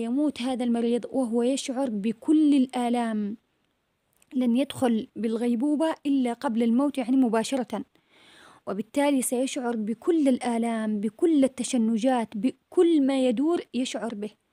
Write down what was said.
يموت هذا المريض وهو يشعر بكل الآلام لن يدخل بالغيبوبة إلا قبل الموت يعني مباشرة وبالتالي سيشعر بكل الآلام بكل التشنجات بكل ما يدور يشعر به